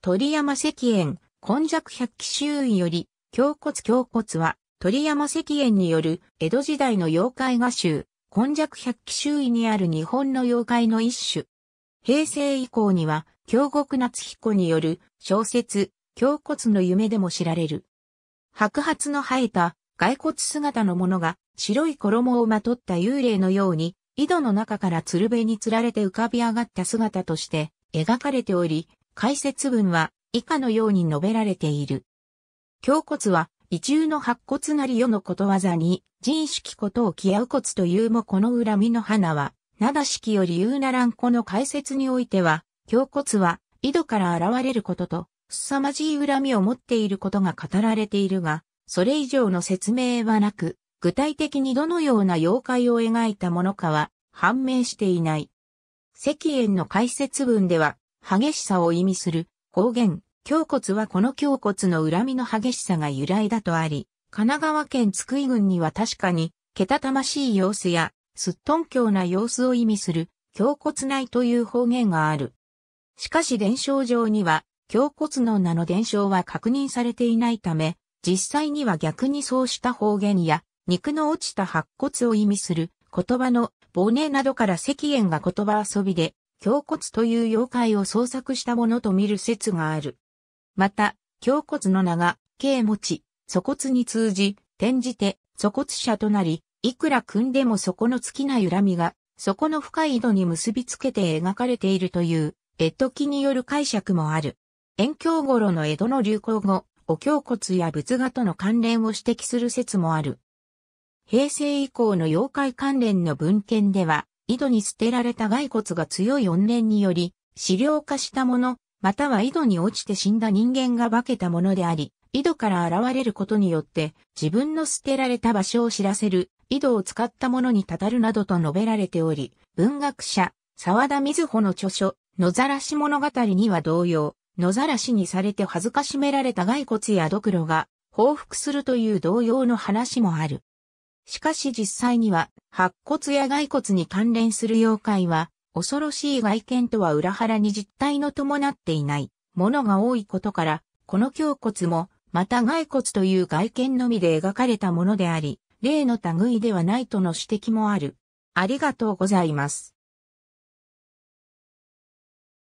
鳥山石燕、根弱百鬼周囲より、胸骨胸骨は、鳥山石燕による江戸時代の妖怪画集、根弱百鬼周囲にある日本の妖怪の一種。平成以降には、京極夏彦による小説、胸骨の夢でも知られる。白髪の生えた骸骨姿のものが白い衣をまとった幽霊のように、井戸の中から鶴瓶につられて浮かび上がった姿として描かれており、解説文は以下のように述べられている。胸骨は、異中の白骨なり世のことわざに、人識ことを気合う骨というもこの恨みの花は、灘式より言うならんこの解説においては、胸骨は、井戸から現れることと、凄まじい恨みを持っていることが語られているが、それ以上の説明はなく、具体的にどのような妖怪を描いたものかは判明していない。石炎の解説文では、激しさを意味する方言、胸骨はこの胸骨の恨みの激しさが由来だとあり、神奈川県津久井郡には確かに、けたたましい様子や、すっとんきょうな様子を意味する、胸骨内という方言がある。しかし伝承上には、胸骨の名の伝承は確認されていないため、実際には逆にそうした方言や、肉の落ちた白骨を意味する、言葉の、骨などから石炎が言葉遊びで、胸骨という妖怪を創作したものと見る説がある。また、胸骨の名が、形持ち、粗骨に通じ、転じて、粗骨者となり、いくら組んでも底の尽きない恨みが、底の深い井戸に結びつけて描かれているという、絵と記による解釈もある。遠鏡頃の江戸の流行語、お胸骨や仏画との関連を指摘する説もある。平成以降の妖怪関連の文献では、井戸に捨てられた骸骨が強い怨念により、資料化したもの、または井戸に落ちて死んだ人間が化けたものであり、井戸から現れることによって、自分の捨てられた場所を知らせる、井戸を使ったものにたたるなどと述べられており、文学者、沢田瑞穂の著書、野ざらし物語には同様、野ざらしにされて恥ずかしめられた骸骨やドクロが報復するという同様の話もある。しかし実際には白骨や骸骨に関連する妖怪は、恐ろしい外見とは裏腹に実体の伴っていないものが多いことから、この胸骨も、また骸骨という外見のみで描かれたものであり、例の類ではないとの指摘もある。ありがとうございます。